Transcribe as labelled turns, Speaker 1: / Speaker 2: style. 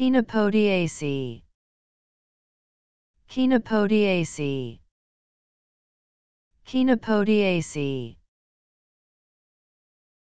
Speaker 1: Kinopodiaceae. Kinopodiaceae. Kinopodiaceae.